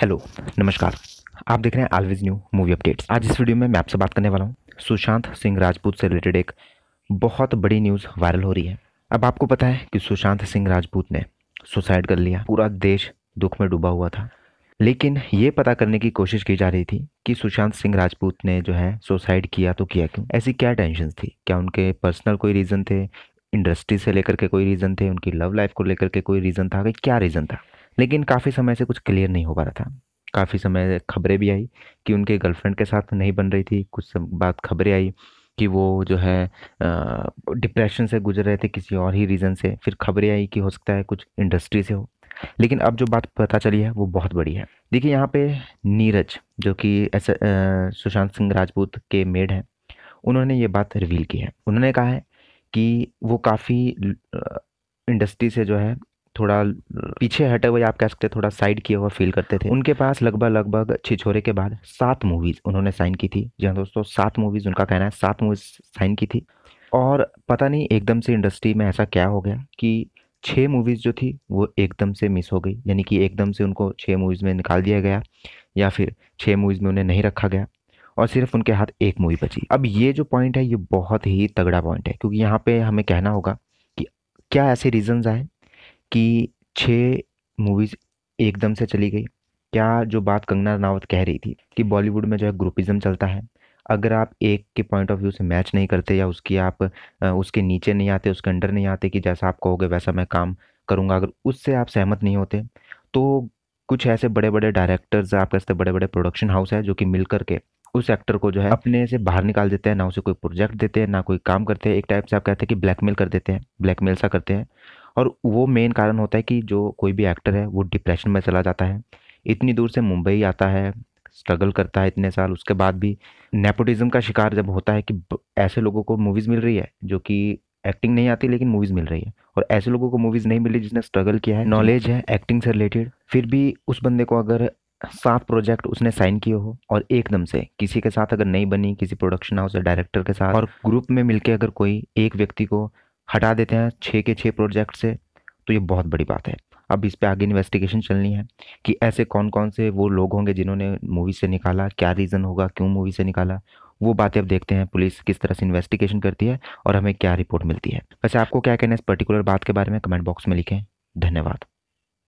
hello नमस्कार आप देख रहे हैं ऑलवेज न्यू मूवी अपडेट्स आज इस वीडियो में मैं आपसे बात करने वाला हूं सुशांत सिंह राजपूत से रिलेटेड एक बहुत बड़ी न्यूज़ वायरल हो रही है अब आपको पता है कि सुशांत सिंह राजपूत ने सुसाइड कर लिया पूरा देश दुख में डूबा हुआ था लेकिन ये पता करने की कोशिश की जा रही थी कि सुशांत सिंह राजपूत ने जो है सुसाइड किया तो किया क्यों ऐसी क्या टेंशन थी क्या उनके पर्सनल कोई रीज़न थे इंडस्ट्री से लेकर के कोई रीज़न थे उनकी लव लाइफ को लेकर के कोई रीज़न था कि क्या रीज़न था लेकिन काफ़ी समय से कुछ क्लियर नहीं हो पा रहा था काफ़ी समय खबरें भी आई कि उनके गर्लफ्रेंड के साथ नहीं बन रही थी कुछ बात खबरें आई कि वो जो है डिप्रेशन से गुजर रहे थे किसी और ही रीज़न से फिर खबरें आई कि हो सकता है कुछ इंडस्ट्री से हो लेकिन अब जो बात पता चली है वो बहुत बड़ी है देखिए यहाँ पे नीरज जो कि सुशांत सिंह राजपूत के मेड हैं उन्होंने ये बात रिवील की है उन्होंने कहा है कि वो काफ़ी इंडस्ट्री से जो है थोड़ा पीछे हटे हुए आप कह सकते हैं थोड़ा साइड किए हुआ फील करते थे उनके पास लगभग लगभग छिछोरे के बाद सात मूवीज़ उन्होंने साइन की थी जी हाँ दोस्तों सात मूवीज़ उनका कहना है सात मूवीज़ साइन की थी और पता नहीं एकदम से इंडस्ट्री में ऐसा क्या हो गया कि छः मूवीज़ जो थी वो एकदम से मिस हो गई यानी कि एकदम से उनको छः मूवीज़ में निकाल दिया गया या फिर छः मूवीज़ में उन्हें नहीं रखा गया और सिर्फ उनके हाथ एक मूवी बची अब ये जो पॉइंट है ये बहुत ही तगड़ा पॉइंट है क्योंकि यहाँ पे हमें कहना होगा कि क्या ऐसे रीजंस आए कि छः मूवीज़ एकदम से चली गई क्या जो बात कंगना रनावत कह रही थी कि बॉलीवुड में जो है ग्रुपिज़म चलता है अगर आप एक के पॉइंट ऑफ व्यू से मैच नहीं करते या उसकी आप उसके नीचे नहीं आते उसके अंडर नहीं आते कि जैसा आप कहोगे वैसा मैं काम करूँगा अगर उससे आप सहमत नहीं होते तो कुछ ऐसे बड़े बड़े डायरेक्टर्स आपके बड़े बड़े प्रोडक्शन हाउस है जो कि मिल करके उस एक्टर को जो है अपने से बाहर निकाल देते हैं ना उसे कोई प्रोजेक्ट देते हैं ना कोई काम करते हैं एक टाइप से आप कहते हैं कि ब्लैकमेल कर देते हैं ब्लैकमेल सा करते हैं और वो मेन कारण होता है कि जो कोई भी एक्टर है वो डिप्रेशन में चला जाता है इतनी दूर से मुंबई आता है स्ट्रगल करता है इतने साल उसके बाद भी नेपोटिज्म का शिकार जब होता है कि ऐसे लोगों को मूवीज़ मिल रही है जो कि एक्टिंग नहीं आती लेकिन मूवीज़ मिल रही है और ऐसे लोगों को मूवीज़ नहीं मिली जिसने स्ट्रगल किया है नॉलेज है एक्टिंग से रिलेटेड फिर भी उस बंदे को अगर सात प्रोजेक्ट उसने साइन किए हो और एकदम से किसी के साथ अगर नहीं बनी किसी प्रोडक्शन हाउस या डायरेक्टर के साथ और ग्रुप में मिलके अगर कोई एक व्यक्ति को हटा देते हैं छः के छः प्रोजेक्ट से तो ये बहुत बड़ी बात है अब इस पर आगे इन्वेस्टिगेशन चलनी है कि ऐसे कौन कौन से वो लोग होंगे जिन्होंने मूवी से निकाला क्या रीज़न होगा क्यों मूवी से निकाला वो बातें अब देखते हैं पुलिस किस तरह से इन्वेस्टिगेशन करती है और हमें क्या रिपोर्ट मिलती है वैसे आपको क्या कहना है इस पर्टिकुलर बात के बारे में कमेंट बॉक्स में लिखें धन्यवाद